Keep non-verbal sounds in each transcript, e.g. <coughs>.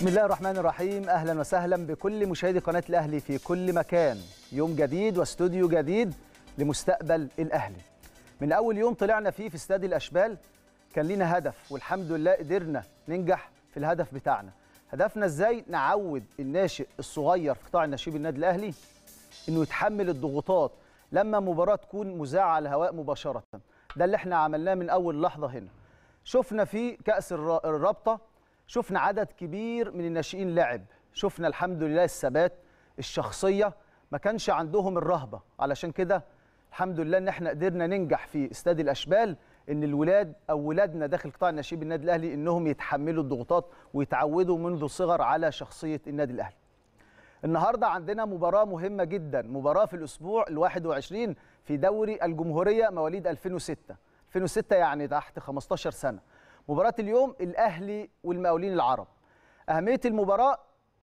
بسم الله الرحمن الرحيم اهلا وسهلا بكل مشاهدي قناه الاهلي في كل مكان يوم جديد واستوديو جديد لمستقبل الاهلي من اول يوم طلعنا فيه في استاد الاشبال كان لينا هدف والحمد لله قدرنا ننجح في الهدف بتاعنا هدفنا ازاي نعود الناشئ الصغير في قطاع النشيب النادي الاهلي انه يتحمل الضغوطات لما مباراه تكون مذاعه على الهواء مباشره ده اللي احنا عملناه من اول لحظه هنا شفنا في كاس الرابطه شفنا عدد كبير من الناشئين لعب شفنا الحمد لله الثبات الشخصيه ما كانش عندهم الرهبه علشان كده الحمد لله ان احنا قدرنا ننجح في استاد الاشبال ان الولاد او ولادنا داخل قطاع الناشئين بالنادي الاهلي انهم يتحملوا الضغوطات ويتعودوا منذ صغر على شخصيه النادي الاهلي. النهارده عندنا مباراه مهمه جدا، مباراه في الاسبوع ال 21 في دوري الجمهوريه مواليد 2006. 2006 يعني تحت 15 سنه. مباراه اليوم الاهلي والمقاولين العرب اهميه المباراه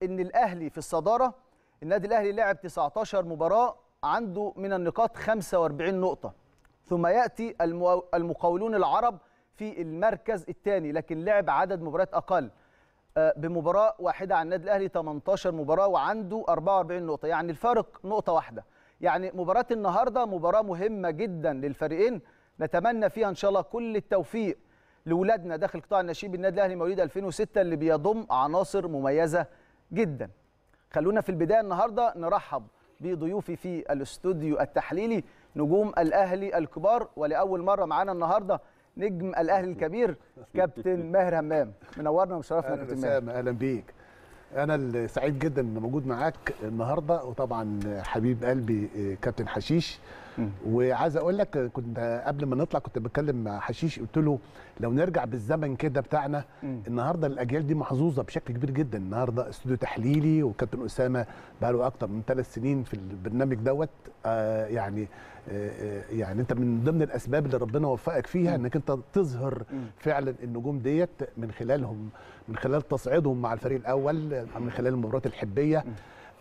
ان الاهلي في الصداره النادي الاهلي لعب 19 مباراه عنده من النقاط 45 نقطه ثم ياتي المقاولون العرب في المركز الثاني لكن لعب عدد مباريات اقل آه، بمباراه واحده عن النادي الاهلي 18 مباراه وعنده 44 نقطه يعني الفارق نقطه واحده يعني مباراه النهارده مباراه مهمه جدا للفريقين نتمنى فيها ان شاء الله كل التوفيق لاولادنا داخل قطاع الناشئين بالنادي الاهلي مواليد 2006 اللي بيضم عناصر مميزه جدا. خلونا في البدايه النهارده نرحب بضيوفي في الاستوديو التحليلي نجوم الاهلي الكبار ولاول مره معانا النهارده نجم الاهلي الكبير كابتن ماهر همام منورنا ومشرفنا كابتن ماهر اهلا بيك انا اللي سعيد جدا ان موجود معاك النهارده وطبعا حبيب قلبي آه، كابتن حشيش وعايز اقول لك كنت قبل ما نطلع كنت بتكلم مع حشيش قلت له لو نرجع بالزمن كده بتاعنا مم. النهارده الاجيال دي محظوظه بشكل كبير جدا النهارده استوديو تحليلي وكابتن اسامه بقى له اكتر من ثلاث سنين في البرنامج دوت آه يعني آه، آه، يعني انت من ضمن الاسباب اللي ربنا وفقك فيها انك انت تظهر فعلا النجوم ديت من خلالهم من خلال تصعيدهم مع الفريق الاول من خلال المباريات الحبيه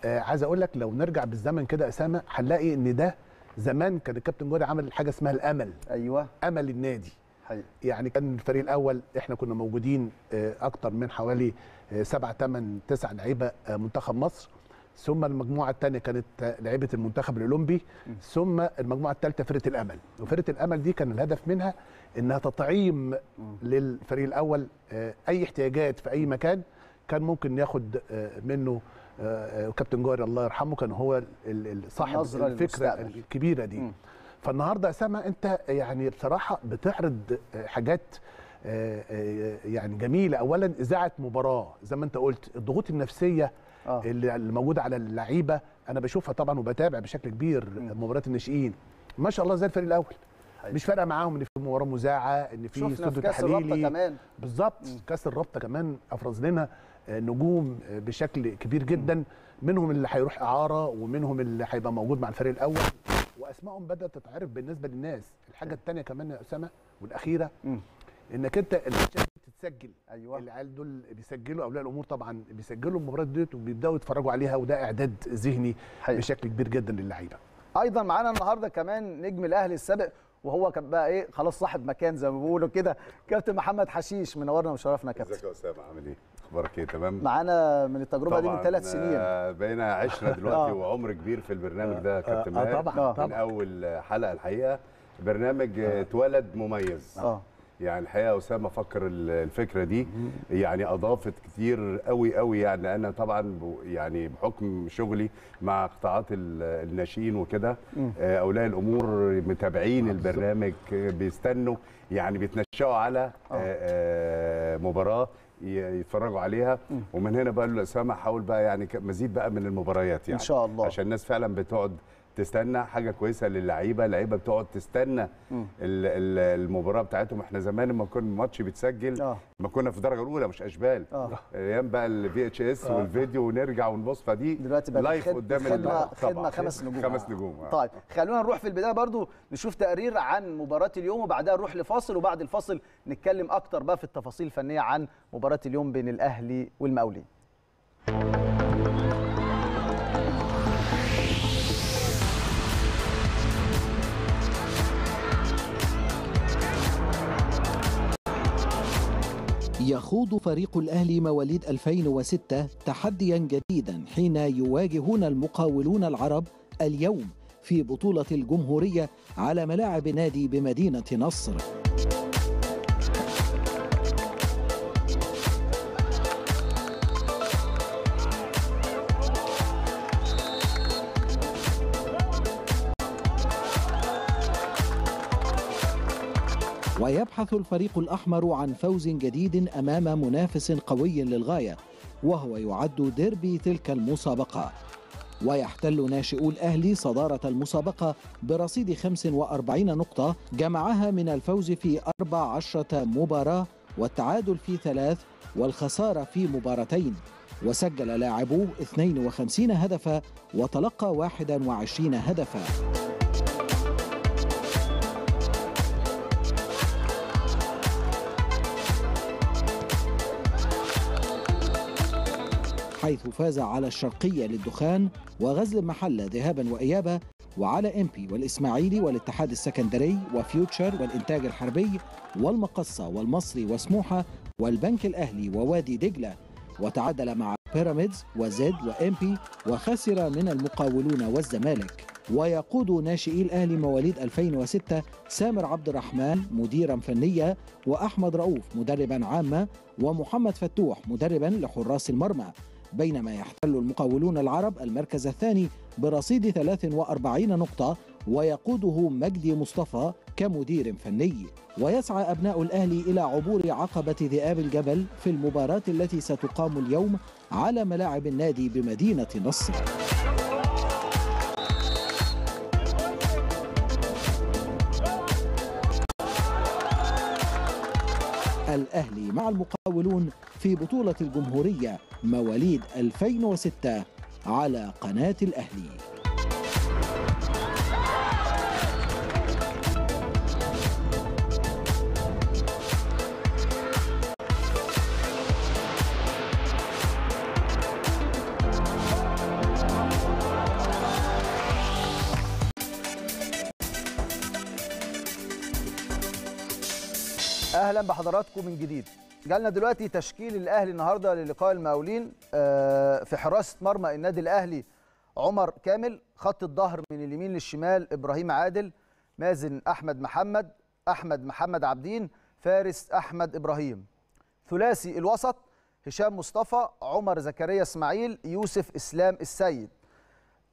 آه عايز اقول لك لو نرجع بالزمن كده اسامه هنلاقي ان ده زمان كان الكابتن جوهري عمل حاجه اسمها الامل ايوه امل النادي حقيقة. يعني كان الفريق الاول احنا كنا موجودين آه، اكتر من حوالي 7 8 9 لعيبه آه، منتخب مصر ثم المجموعه الثانيه كانت آه، لعيبه المنتخب الاولمبي ثم المجموعه الثالثه فرقه الامل وفرقه الامل دي كان الهدف منها انها تطعيم للفريق الاول اي احتياجات في اي مكان كان ممكن ياخد منه آه، وكابتن جوهر الله يرحمه كان هو صاحب الفكره الكبيره دي م. فالنهارده اسامه انت يعني بصراحه بتعرض آه، حاجات آه، يعني جميله اولا اذاعه مباراه زي ما انت قلت الضغوط النفسيه آه. اللي موجوده على اللعيبه انا بشوفها طبعا وبتابع بشكل كبير مباريات الناشئين ما شاء الله زي الفريق الاول حيث. أيوة. مش فارقه معاهم ان في مباراه مذاعه ان في استوديو تحليلي بالظبط كاس الرابطه كمان افرز لنا نجوم بشكل كبير جدا منهم اللي هيروح اعاره ومنهم اللي هيبقى موجود مع الفريق الاول واسمائهم بدات تتعرف بالنسبه للناس الحاجه الثانيه كمان يا اسامه والاخيره انك انت الماتشات بتتسجل ايوه العيال دول بيسجلوا اولياء الامور طبعا بيسجلوا المباريات ديت وبيبداوا يتفرجوا عليها وده اعداد ذهني بشكل كبير جدا للعيبه ايضا معانا النهارده كمان نجم الاهلي السابق وهو كان بقى ايه خلاص صاحب مكان زي ما بيقولوا كده كابتن محمد حشيش منورنا وشرفنا يا كابتن ازيك يا اسامه عامل ايه اخبارك ايه تمام معانا من التجربه دي من ثلاث سنين آه، بقينا عشره دلوقتي <laughs> آه. وعمر كبير في البرنامج ده آه، كابتن ماهر طبعا من اول حلقه الحقيقه برنامج اتولد مميز اه يعني الحقيقه اسامه فكر الفكره دي يعني اضافت كتير قوي قوي يعني انا طبعا يعني بحكم شغلي مع قطاعات الناشئين وكده اولياء الامور متابعين البرنامج بيستنوا يعني بيتنشأوا على مباراه يتفرجوا عليها ومن هنا بقى له اسامه حاول بقى يعني مزيد بقى من المباريات يعني ان شاء الله عشان الناس فعلا بتقعد تستنى حاجه كويسه للعيبه اللعيبه بتقعد تستنى المباراه بتاعتهم احنا زمان لما كنا الماتش بيتسجل آه. ما كنا في الدرجه الاولى مش اشبال آه. ايام بقى الفي اتش آه. اس والفيديو ونرجع ونبص فدي دلوقتي بقى لايف خد... قدام خدمه خدمه خمس نجوم خمس نجوم آه. طيب خلونا نروح في البدايه برضو نشوف تقرير عن مباراه اليوم وبعدها نروح لفاصل وبعد الفاصل نتكلم اكتر بقى في التفاصيل الفنيه عن مباراه اليوم بين الاهلي والمقاولين يخوض فريق الأهلي مواليد 2006 تحديا جديدا حين يواجهون المقاولون العرب اليوم في بطولة الجمهورية على ملاعب نادي بمدينة نصر ويبحث الفريق الأحمر عن فوز جديد أمام منافس قوي للغاية وهو يعد ديربي تلك المسابقة ويحتل ناشئو الأهلي صدارة المسابقة برصيد 45 نقطة جمعها من الفوز في 14 مباراة والتعادل في ثلاث والخسارة في مباراتين وسجل لاعبو 52 هدفا وتلقى 21 هدفا حيث فاز على الشرقية للدخان وغزل المحلة ذهابا وإيابا وعلى إمبي والإسماعيلي والاتحاد السكندري وفيوتشر والإنتاج الحربي والمقصة والمصري وسموحة والبنك الأهلي ووادي دجلة وتعادل مع بيراميدز وزد وإمبي وخسر من المقاولون والزمالك ويقود ناشئي الأهلي مواليد 2006 سامر عبد الرحمن مديرا فنيا وأحمد رؤوف مدربا عاما ومحمد فتوح مدربا لحراس المرمى بينما يحتل المقاولون العرب المركز الثاني برصيد 43 نقطة ويقوده مجدي مصطفى كمدير فني ويسعى أبناء الأهلي إلى عبور عقبة ذئاب الجبل في المباراة التي ستقام اليوم على ملاعب النادي بمدينة نصر الأهلي مع المقاولون في بطولة الجمهورية مواليد 2006 على قناة الأهلي اهلا بحضراتكم من جديد جالنا دلوقتي تشكيل الاهلي النهارده للقاء المقاولين آه، في حراسه مرمى النادي الاهلي عمر كامل خط الظهر من اليمين للشمال ابراهيم عادل مازن احمد محمد احمد محمد عبدين فارس احمد ابراهيم ثلاثي الوسط هشام مصطفى عمر زكريا اسماعيل يوسف اسلام السيد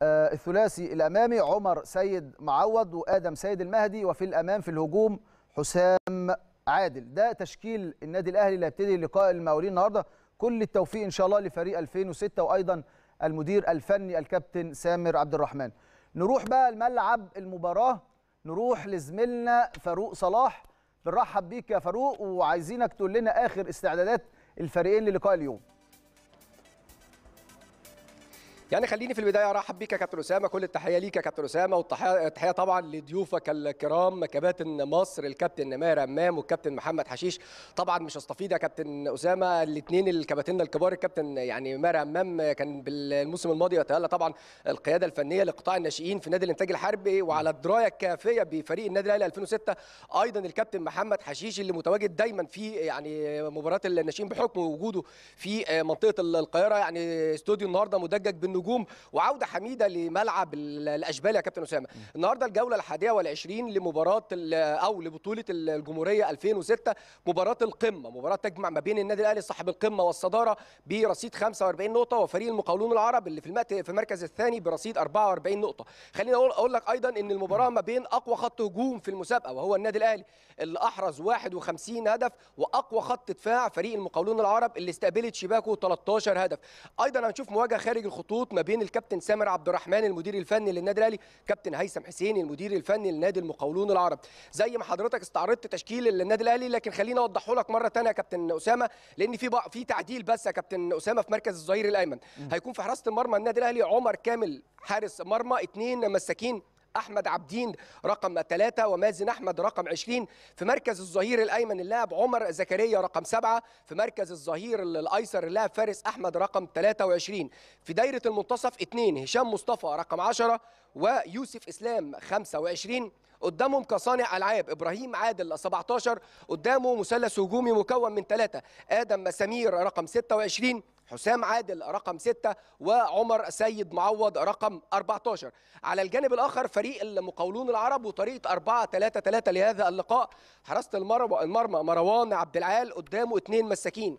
آه، الثلاثي الامامي عمر سيد معوض وادم سيد المهدي وفي الامام في الهجوم حسام عادل ده تشكيل النادي الاهلي اللي هيبتدي لقاء المقاولين النهارده كل التوفيق ان شاء الله لفريق 2006 وايضا المدير الفني الكابتن سامر عبد الرحمن نروح بقى لملعب المباراه نروح لزميلنا فاروق صلاح بنرحب بيك يا فاروق وعايزينك تقول لنا اخر استعدادات الفريقين للقاء اليوم يعني خليني في البدايه ارحب بيك يا كابتن اسامه كل التحيه ليك يا كابتن اسامه والتحيه طبعا لضيوفك الكرام كباتن مصر الكابتن ماهر امام والكابتن محمد حشيش طبعا مش هستفيض يا كابتن اسامه الاثنين الكباتن الكبار الكابتن يعني ماهر امام كان بالموسم الماضي يتولى طبعا القياده الفنيه لقطاع الناشئين في نادي الانتاج الحربي وعلى درايه كافيه بفريق النادي الاهلي 2006 ايضا الكابتن محمد حشيش اللي متواجد دايما في يعني مباراه الناشئين بحكم وجوده في منطقه القاهره يعني استوديو النهارده مدجج بالنور النجوم وعوده حميده لملعب الاشبال يا كابتن اسامه النهارده الجوله الحادية والعشرين لمباراه او لبطوله الجمهوريه 2006 مباراه القمه مباراه تجمع ما بين النادي الاهلي صاحب القمه والصداره برصيد 45 نقطه وفريق المقاولون العرب اللي في في المركز الثاني برصيد 44 نقطه خليني اقول اقول لك ايضا ان المباراه ما بين اقوى خط هجوم في المسابقه وهو النادي الاهلي اللي احرز 51 هدف واقوى خط دفاع فريق المقاولون العرب اللي استقبلت شباكه 13 هدف ايضا هنشوف مواجهه خارج الخطوط ما بين الكابتن سامر عبد الرحمن المدير الفني للنادي الاهلي كابتن هيثم حسين المدير الفني لنادي المقاولون العرب زي ما حضرتك استعرضت تشكيل للنادي الاهلي لكن خليني اوضحه لك مره ثانيه يا كابتن اسامه لان في بقى في تعديل بس يا كابتن اسامه في مركز الظهير الايمن هيكون في حراسه المرمى النادي الاهلي عمر كامل حارس مرمى اثنين مساكين احمد عبدين رقم 3 ومازن احمد رقم 20 في مركز الظهير الايمن اللاعب عمر زكريا رقم 7 في مركز الظهير الايسر اللاعب فارس احمد رقم 23 في دايره المنتصف 2 هشام مصطفى رقم 10 ويوسف اسلام 25 قدامهم كصانع العاب ابراهيم عادل 17 قدامه مثلث هجومي مكون من ثلاثه ادم مسامير رقم 26 حسام عادل رقم 6 وعمر سيد معوض رقم 14 على الجانب الآخر فريق المقاولون العرب وطريقة 4 3 3 لهذا اللقاء حراسة المرمى مروان عبد العال قدامه اثنين مساكين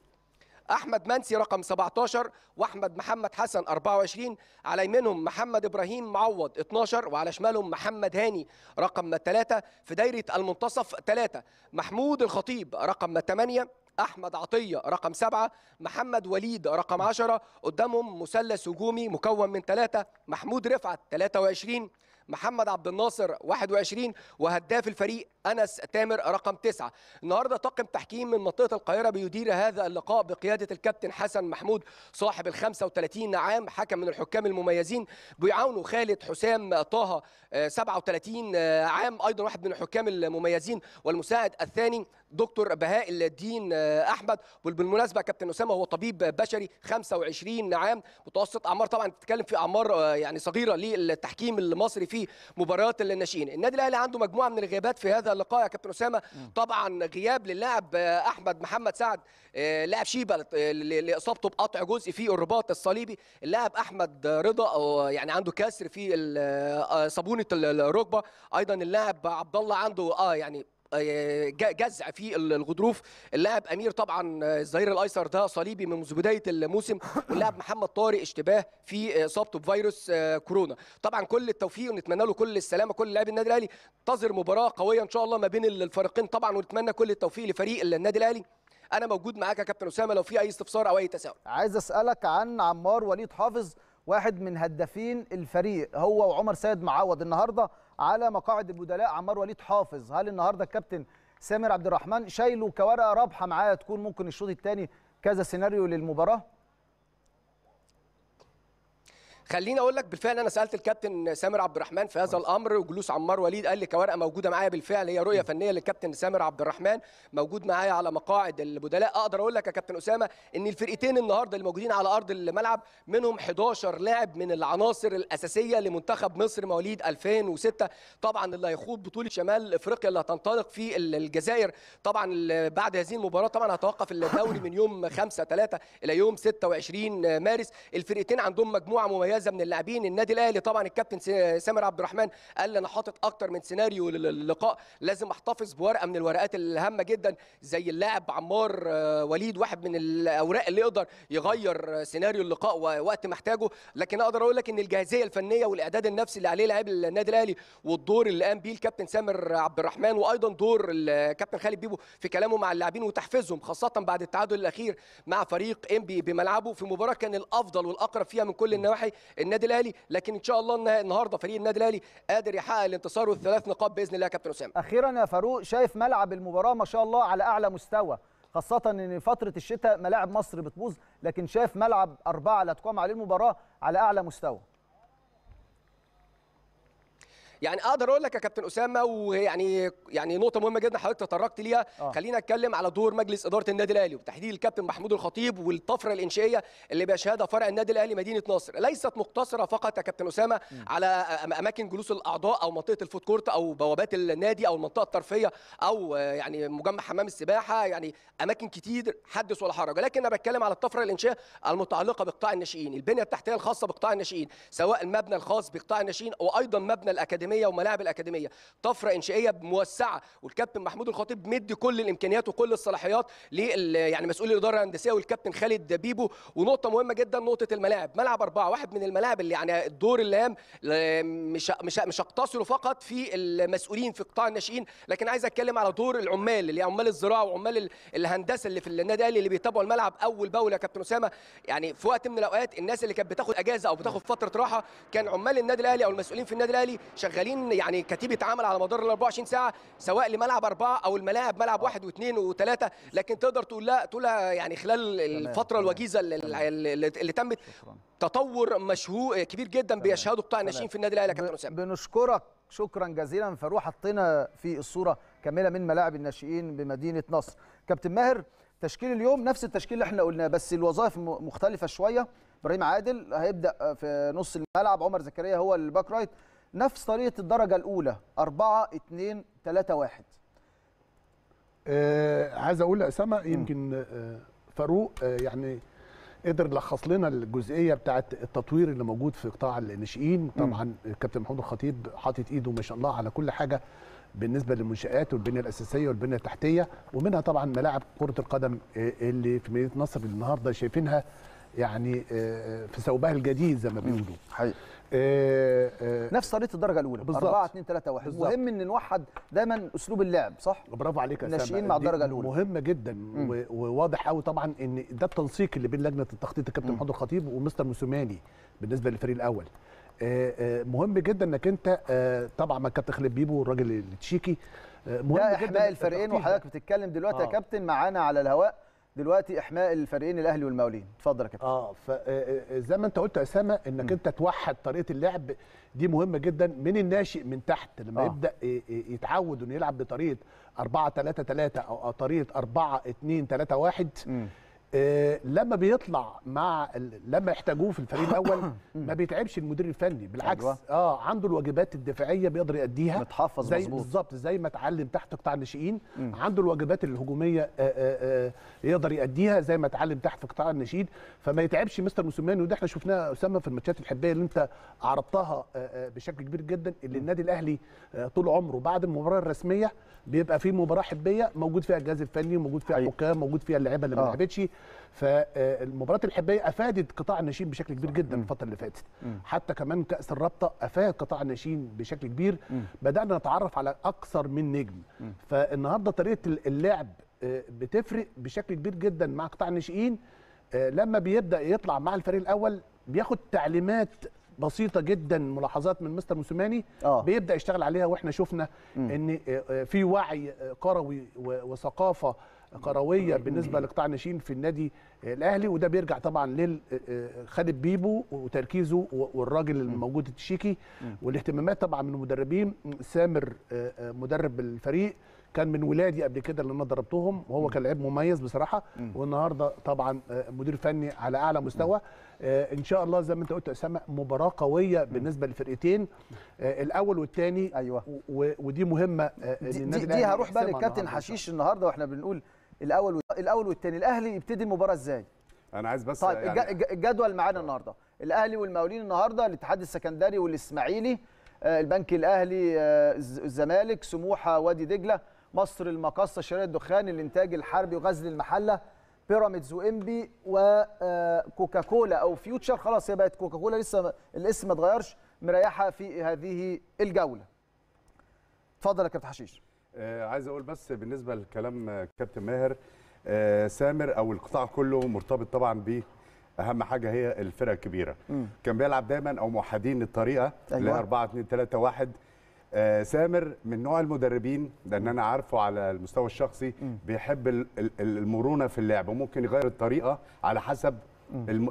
احمد منسي رقم 17 واحمد محمد حسن 24 على يمينهم محمد ابراهيم معوض 12 وعلى شمالهم محمد هاني رقم 3 في دايره المنتصف 3 محمود الخطيب رقم 8 احمد عطيه رقم سبعة محمد وليد رقم 10 قدامهم مثلث هجومي مكون من 3 محمود رفعت 23 محمد عبد الناصر 21 وهداف الفريق انس تامر رقم 9 النهارده طاقم تحكيم من منطقه القاهره بيدير هذا اللقاء بقياده الكابتن حسن محمود صاحب ال 35 عام حكم من الحكام المميزين بيعاونه خالد حسام طه 37 آه، آه، عام ايضا واحد من الحكام المميزين والمساعد الثاني دكتور بهاء الدين آه، احمد وبالمناسبه كابتن اسامه هو طبيب بشري 25 عام متوسط اعمار طبعا تتكلم في اعمار يعني صغيره للتحكيم المصري في مباريات الناشئين النادي الاهلي عنده مجموعه من الغيابات في هذا اللقاء يا كابتن اسامه طبعا غياب للاعب احمد محمد سعد آه، لاعب شيبه لاصابته بقطع جزء في الرباط الصليبي اللاعب احمد رضا يعني عنده كسر في آه، صابونه الركبه ايضا اللاعب عبد الله عنده اه يعني آه، جزع في الغضروف اللاعب امير طبعا آه، الظهير الايسر ده صليبي من منذ بدايه الموسم <coughs> واللاعب محمد طارق اشتباه في آه، اصابته بفيروس كورونا طبعا كل التوفيق ونتمنى له كل السلامه كل لاعبي النادي الاهلي انتظر مباراه قويه ان شاء الله ما بين الفريقين طبعا ونتمنى كل التوفيق لفريق النادي الاهلي انا موجود معاك يا كابتن اسامه لو في اي استفسار او اي تساؤل عايز اسالك عن عمار وليد حافظ واحد من هدافين الفريق هو وعمر سيد معوض النهارده على مقاعد البدلاء عمار وليد حافظ هل النهارده الكابتن سامر عبد الرحمن شايله كورقه رابحه معاه تكون ممكن الشوط الثاني كذا سيناريو للمباراه خليني اقول لك بالفعل انا سالت الكابتن سامر عبد الرحمن في هذا الامر وجلوس عمار وليد قال لي كورقه موجوده معايا بالفعل هي رؤيه فنيه للكابتن سامر عبد الرحمن موجود معايا على مقاعد البدلاء اقدر اقول لك يا كابتن اسامه ان الفرقتين النهارده اللي موجودين على ارض الملعب منهم 11 لاعب من العناصر الاساسيه لمنتخب مصر مواليد 2006 طبعا اللي هيخوض بطوله شمال افريقيا اللي هتنطلق في الجزائر طبعا بعد هذه المباراه طبعا هتوقف الدوري من يوم 5 3 الى يوم 26 مارس الفرقتين عندهم مجموعه مميزه جاهزه من اللاعبين النادي الاهلي طبعا الكابتن سامر عبد الرحمن قال لي انا حاطط اكتر من سيناريو للقاء لازم احتفظ بورقه من الورقات الهامه جدا زي اللاعب عمار آه، وليد واحد من الاوراق اللي يقدر يغير سيناريو اللقاء وقت محتاجه لكن اقدر اقول لك ان الجاهزيه الفنيه والاعداد النفسي اللي عليه لاعب النادي الاهلي والدور اللي قام بيه الكابتن سامر عبد الرحمن وايضا دور الكابتن خالد بيبو في كلامه مع اللاعبين وتحفيزهم خاصه بعد التعادل الاخير مع فريق انبي بملعبه في مباراه كان الافضل والاقرب فيها من كل النواحي النادي الاهلي لكن ان شاء الله النهارده فريق النادي الاهلي قادر يحقق الانتصار والثلاث نقاط باذن الله يا كابتن اسامه اخيرا يا فاروق شايف ملعب المباراه ما شاء الله على اعلى مستوى خاصة ان فترة الشتاء ملاعب مصر بتبوظ لكن شايف ملعب أربعة اللي هتقام عليه المباراة على أعلى مستوى يعني اقدر اقول لك يا كابتن اسامه ويعني يعني نقطه مهمه جدا حضرتك تطرقت ليها آه. خلينا نتكلم على دور مجلس اداره النادي الاهلي وبتحديد الكابتن محمود الخطيب والطفره الانشائيه اللي بيشهدها فرع النادي الاهلي مدينه ناصر ليست مقتصره فقط يا كابتن اسامه م. على اماكن جلوس الاعضاء او منطقه الفوت كورت او بوابات النادي او المنطقه الترفيه او يعني مجمع حمام السباحه يعني اماكن كتير حدث ولا حرج لكن انا بتكلم على الطفره الانشائيه المتعلقه بقطاع الناشئين البنيه التحتيه الخاصه بقطاع الناشئين سواء المبنى الخاص بقطاع الناشئين وايضا مبنى الاكاديميه الاكاديميه وملاعب الاكاديميه طفره انشائيه موسعه والكابتن محمود الخطيب مدي كل الامكانيات وكل الصلاحيات لل يعني مسؤول الاداره الهندسيه والكابتن خالد بيبو ونقطه مهمه جدا نقطه الملاعب ملعب اربعه واحد من الملاعب اللي يعني الدور اللي مش مش مش اقتصر فقط في المسؤولين في قطاع الناشئين لكن عايز اتكلم على دور العمال اللي عمال الزراعه وعمال الهندسه اللي في النادي الاهلي اللي بيتابعوا الملعب اول باول يا كابتن اسامه يعني في وقت من الاوقات الناس اللي كانت بتاخد اجازه او بتاخد فتره راحه كان عمال النادي الاهلي او المسؤولين في النادي الاهلي شغالين شغالين يعني كتيبه عمل على مدار ال 24 ساعه سواء لملعب اربعه او الملاعب ملعب آه. واحد واثنين وثلاثه لكن تقدر تقول لا تقولها يعني خلال الفتره الوجيزه اللي تمت تطور مشهور كبير جدا بيشهده قطاع الناشئين في النادي الاهلي يا كابتن اسامه بنشكرك شكرا جزيلا فاروق حطينا في الصوره كامله من ملاعب الناشئين بمدينه نصر كابتن ماهر تشكيل اليوم نفس التشكيل اللي احنا قلناه بس الوظائف مختلفه شويه ابراهيم عادل هيبدا في نص الملعب عمر زكريا هو الباك رايت نفس طريقه الدرجه الاولى 4 2 3 1 آه عايز اقول لاسامه يمكن آه فاروق آه يعني قدر يلخص لنا الجزئيه بتاعه التطوير اللي موجود في قطاع الناشئين طبعا الكابتن محمود الخطيب حاطط ايده ما شاء الله على كل حاجه بالنسبه للمنشات والبنيه الاساسيه والبنيه التحتيه ومنها طبعا ملاعب كره القدم آه، اللي في مدينه نصر النهارده شايفينها يعني آه، في ثوبها الجديد زي ما بيقولوا حقيقي آه، آه، نفس طريقه الدرجه الاولى بالظبط 4 2 3 1 مهم ان نوحد دايما اسلوب اللعب صح برافو عليك يا ناشئين مع الدرجه الاولى مهمه جدا وواضح قوي طبعا ان ده التنسيق اللي بين لجنه التخطيط الكابتن محمود الخطيب ومستر موسوماني بالنسبه للفريق الاول مهم جدا انك انت طبعا ما الكابتن خالد بيبو والراجل التشيكي مهم ده احماء الفريقين وحضرتك بتتكلم دلوقتي آه. يا كابتن معانا على الهواء دلوقتي احماء الفريقين الاهلي والمقاولين اتفضل يا كابتن اه, آه،, آه، زي ما انت قلت يا اسامه انك م. انت توحد طريقه اللعب دي مهمه جدا من الناشئ من تحت لما آه. يبدا يتعود انه يلعب بطريقه 4 3 3 او طريقه 4 2 3 1 م. آه، لما بيطلع مع لما يحتاجوه في الفريق <coughs> الاول ما بيتعبش المدير الفني بالعكس أيوة. اه عنده الواجبات الدفاعيه بيقدر ياديها متحفظ زي بالظبط زي ما اتعلم تحت قطاع الناشئين عنده الواجبات الهجوميه آآ آه، آآ آه، يقدر ياديها زي ما اتعلم تحت في قطاع الناشئين فما يتعبش مستر موسيماني وده احنا شفناه اسامه في الماتشات الحبيه اللي انت عرضتها بشكل كبير جدا اللي النادي الاهلي طول عمره بعد المباراه الرسميه بيبقى في مباراه حبيه موجود فيها الجهاز الفني وموجود فيها أيوة. الحكام موجود فيها اللعيبه اللي ما لعبتش فالمباراه الحبيه افادت قطاع الناشئين بشكل كبير جدا الفتره اللي فاتت حتى كمان كاس الرابطه افاد قطاع الناشئين بشكل كبير بدانا نتعرف على اكثر من نجم فالنهارده طريقه اللعب آه، بتفرق بشكل كبير جدا مع قطاع الناشئين آه، لما بيبدا يطلع مع الفريق الاول بياخد تعليمات بسيطه جدا ملاحظات من مستر موسوماني آه. بيبدا يشتغل عليها واحنا شفنا ان آه، في وعي كروي وثقافه كرويه بالنسبه لقطاع الناشئين في النادي الاهلي وده بيرجع طبعا لخالد بيبو وتركيزه والراجل الموجود التشيكي والاهتمامات طبعا من المدربين سامر آه، آه، مدرب الفريق كان من ولادي قبل كده اللي انا ضربتهم وهو كان لعيب مميز بصراحه والنهارده طبعا آه، مدير فني على اعلى مستوى ان شاء الله زي ما انت قلت اسامه مباراه قويه بالنسبه للفرقتين الاول والثاني ايوه ودي مهمه دي, دي هروح بقى للكابتن حشيش النهارده واحنا بنقول الاول الاول والثاني الاهلي يبتدي المباراه ازاي انا عايز بس طيب يعني الجدول معانا النهارده الاهلي والمقاولين النهارده الاتحاد السكندري والاسماعيلي آه، البنك الاهلي آه، الزمالك سموحه وادي دجله مصر المقاصه شارع الدخان الانتاج الحربي وغزل المحله بيراميدز وانبي وكوكاكولا آه، او فيوتشر خلاص هي بقت كوكاكولا لسه الاسم ما اتغيرش مريحه في هذه الجوله اتفضل يا كابتن حشيش آه، عايز اقول بس بالنسبه لكلام آه، كابتن ماهر آه، سامر او القطاع كله مرتبط طبعا بيه اهم حاجه هي الفرقه الكبيره مم. كان بيلعب دايما او موحدين الطريقه أيوة. اللي أيوة. هي 4 2 3 1 آه سامر من نوع المدربين لان انا عارفه على المستوى الشخصي مم. بيحب المرونه في اللعب وممكن يغير الطريقه على حسب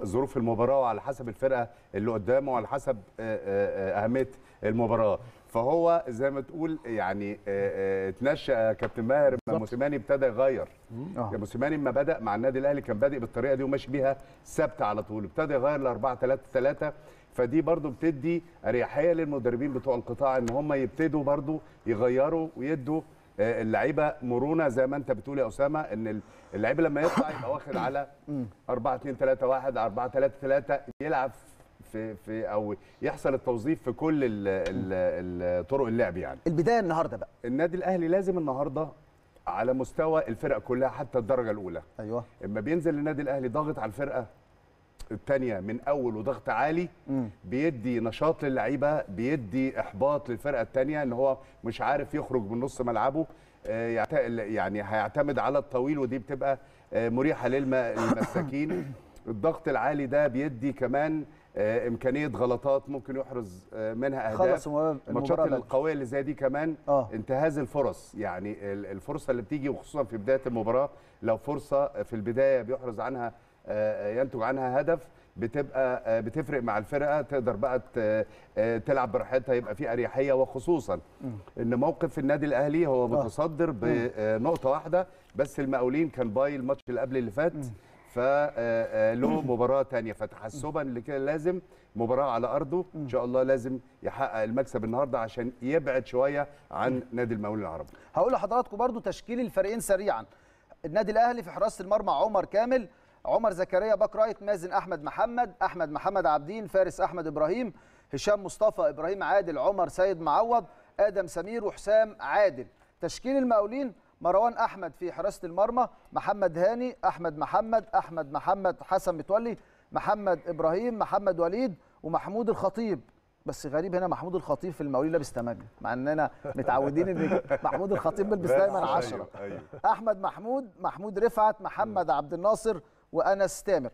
ظروف المباراه وعلى حسب الفرقه اللي قدامه وعلى حسب اهميه المباراه فهو زي ما تقول يعني اتنشا كابتن ماهر لما موسيماني ابتدى يغير يا آه. موسيماني لما بدا مع النادي الاهلي كان بادئ بالطريقه دي وماشي بيها ثابته على طول ابتدى يغير ل 4 3 3 فدي برضو بتدي اريحيه للمدربين بتوع القطاع ان هم يبتدوا برضو يغيروا ويدوا آه، اللعيبه مرونه زي ما انت بتقول يا اسامه ان اللعيب لما يطلع يبقى واخد <coughs> على 4 2 3 1 4 3 3 يلعب في في او يحصل التوظيف في كل طرق اللعب يعني البدايه النهارده بقى النادي الاهلي لازم النهارده على مستوى الفرق كلها حتى الدرجه الاولى ايوه اما بينزل النادي الاهلي ضاغط على الفرقه الثانيه من اول وضغط عالي بيدي نشاط للعيبه بيدي احباط للفرقه الثانيه ان هو مش عارف يخرج من نص ملعبه آه، يعني هيعتمد على الطويل ودي بتبقى آه، مريحه للمساكين <coughs> الضغط العالي ده بيدي كمان آه، امكانيه غلطات ممكن يحرز منها اهداف الماتشات القويه اللي زي دي كمان آه. انتهاز الفرص يعني الفرصه اللي بتيجي وخصوصا في بدايه المباراه لو فرصه في البدايه بيحرز عنها آه، آه، ينتج عنها هدف بتبقى آه، بتفرق مع الفرقه تقدر بقى تلعب براحتها يبقى في اريحيه وخصوصا ان موقف النادي الاهلي هو متصدر بنقطه واحده بس المقاولين كان باي الماتش اللي قبل اللي فات فله مباراه ثانيه فتحسبا لكده لازم مباراه على ارضه ان شاء الله لازم يحقق المكسب النهارده عشان يبعد شويه عن نادي المقاولين العربي هقول لحضراتكم برضو تشكيل الفريقين سريعا النادي الاهلي في حراسه المرمى عمر كامل عمر زكريا باك رايت مازن احمد محمد احمد محمد عابدين فارس احمد ابراهيم هشام مصطفى ابراهيم عادل عمر سيد معوض ادم سمير وحسام عادل تشكيل المقاولين مروان احمد في حراسه المرمى محمد هاني احمد محمد احمد محمد حسن متولي محمد ابراهيم محمد وليد ومحمود الخطيب بس غريب هنا محمود الخطيب في المقاولين لابس تمانية مع اننا متعودين ان <laughs> محمود الخطيب بيلبس دايما 10 أيوه، أيوه. احمد محمود محمود رفعت محمد عبد الناصر وانس تامر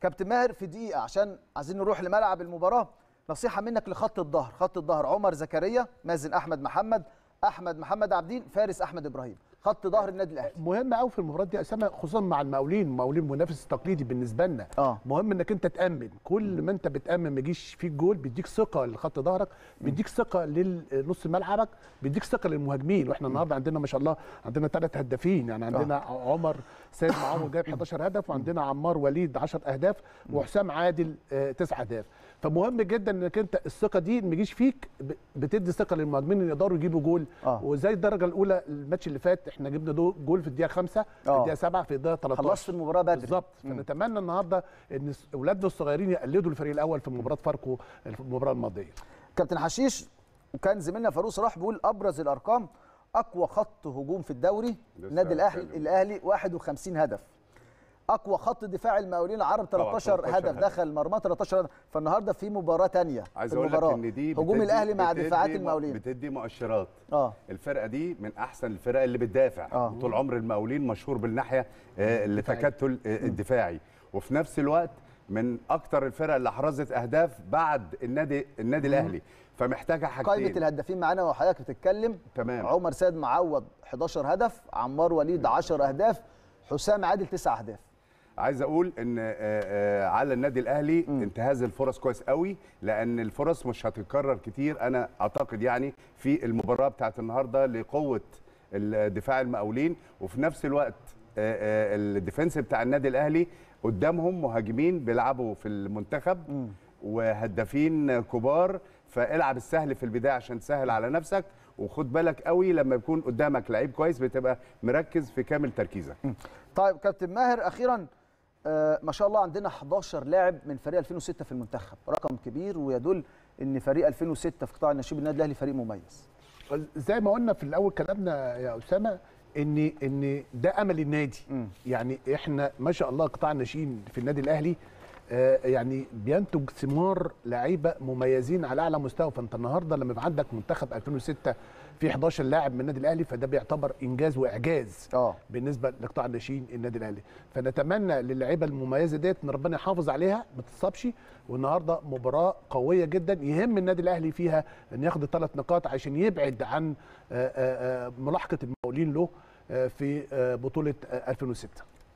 كابتن ماهر في دقيقه عشان عايزين نروح لملعب المباراه نصيحه منك لخط الظهر خط الظهر عمر زكريا مازن احمد محمد احمد محمد عبدين فارس احمد ابراهيم خط ظهر النادي الاهلي مهم قوي في المباراه دي اسامه خصوصا مع المقاولين مقاولين منافس تقليدي بالنسبه لنا آه. مهم انك انت تامن كل ما انت بتامن ما يجيش فيك جول بيديك ثقه لخط ظهرك بيديك ثقه لنص ملعبك بيديك ثقه للمهاجمين واحنا النهارده عندنا ما شاء الله عندنا ثلاث هدافين يعني آه. عندنا آه. عمر سيد معاون جايب 11 هدف وعندنا عمار وليد 10 اهداف وحسام عادل 9 آه، اهداف فمهم جدا انك انت الثقه دي ما تجيش فيك بتدي ثقه للمهاجمين ان يقدروا يجيبوا جول آه. وزي الدرجه الاولى الماتش اللي فات احنا جبنا جول في الدقيقه 5 آه. في الدقيقه 7 في الدقيقه 13 خلصت المباراه بدري بالظبط فنتمنى النهارده ان اولادنا الصغيرين يقلدوا الفريق الاول في مباراه فاركو المباراه الماضيه كابتن حشيش وكان زميلنا فاروق صلاح بيقول ابرز الارقام اقوى خط هجوم في الدوري النادي الاهلي الاهلي 51 هدف اقوى خط دفاع المقاولين العرب 13, هدف, دخل مرمى 13 هدف فالنهارده في مباراه ثانيه عايز اقول لك ان دي هجوم الاهلي مع دفاعات المقاولين بتدي مؤشرات اه الفرقه دي من احسن الفرق اللي بتدافع آه. طول عمر المقاولين مشهور بالناحيه آه، اللي تكتل آه، الدفاعي وفي نفس الوقت من اكتر الفرق اللي احرزت اهداف بعد النادي النادي الاهلي فمحتاجه حاجتين قائمه الهدافين معانا وحضرتك بتتكلم تمام عمر سيد معوض 11 هدف عمار وليد 10 اهداف حسام عادل 9 اهداف عايز اقول ان آه، آه، على النادي الاهلي انتهاز الفرص كويس قوي لان الفرص مش هتتكرر كتير انا اعتقد يعني في المباراه بتاعه النهارده لقوه الدفاع المقاولين وفي نفس الوقت آه، الديفنس بتاع النادي الاهلي قدامهم مهاجمين بيلعبوا في المنتخب وهدافين كبار فالعب السهل في البدايه عشان تسهل على نفسك وخد بالك قوي لما يكون قدامك لعيب كويس بتبقى مركز في كامل تركيزك. طيب كابتن ماهر اخيرا آه، ما شاء الله عندنا 11 لاعب من فريق 2006 في المنتخب رقم كبير ويدل ان فريق 2006 في قطاع الناشئين بالنادي الاهلي فريق مميز زي ما قلنا في الاول كلامنا يا اسامه ان ان ده امل النادي م. يعني احنا ما شاء الله قطاع الناشئين في النادي الاهلي آه، يعني بينتج ثمار لعيبه مميزين على اعلى مستوى فانت النهارده لما يبقى عندك منتخب 2006 في 11 لاعب من النادي الاهلي فده بيعتبر انجاز واعجاز أوه. بالنسبه لقطاع الناشئين النادي الاهلي فنتمنى للعيبه المميزه ديت ان ربنا يحافظ عليها ما تتصابش والنهارده مباراه قويه جدا يهم النادي الاهلي فيها ان ياخد ثلاث نقاط عشان يبعد عن آه، آه، آه، ملاحقه المقاولين له في بطوله 2006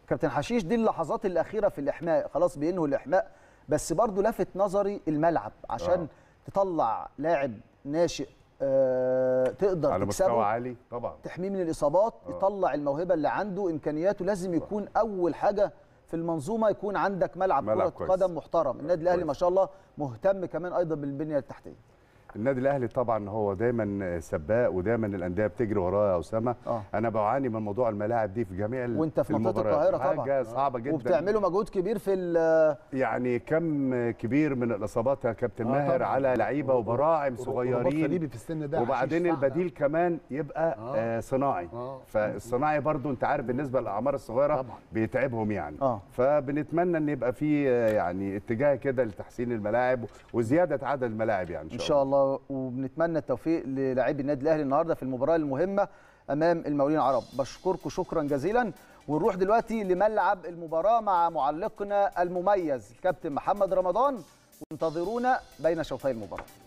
كابتن حشيش دي اللحظات الاخيره في الاحماء خلاص بينهوا الاحماء بس برضه لفت نظري الملعب عشان أوه. تطلع لاعب ناشئ آه، تقدر على تكسبه مستوى عالي طبعا تحميه من الاصابات أوه. يطلع الموهبه اللي عنده امكانياته لازم يكون طبعا. اول حاجه في المنظومه يكون عندك ملعب, ملعب كره قدم محترم آه، النادي الاهلي ما شاء الله مهتم كمان ايضا بالبنيه التحتيه النادي الاهلي طبعا هو دايما سباق ودايما الانديه بتجري وراه يا اسامه آه. انا بعاني من موضوع الملاعب دي في جميع وانت في منطقه القاهره طبعا حاجه آه. صعبه جدا وبتعملوا مجهود كبير في يعني كم كبير من الاصابات يا كابتن آه ماهر على لعيبه وبراعم صغيرين في السن ده وبعدين البديل ده. كمان يبقى آه. آه صناعي آه. فالصناعي برضو انت عارف بالنسبه للاعمار الصغيره طبعا. بيتعبهم يعني آه. فبنتمنى ان يبقى في آه، يعني اتجاه كده لتحسين الملاعب وزياده عدد الملاعب يعني ان شاء الله وبنتمنى التوفيق للاعبي النادي الاهلي النهارده في المباراه المهمه امام المقاولين العرب بشكركم شكرا جزيلا ونروح دلوقتي لملعب المباراه مع معلقنا المميز الكابتن محمد رمضان وانتظرونا بين شوطي المباراه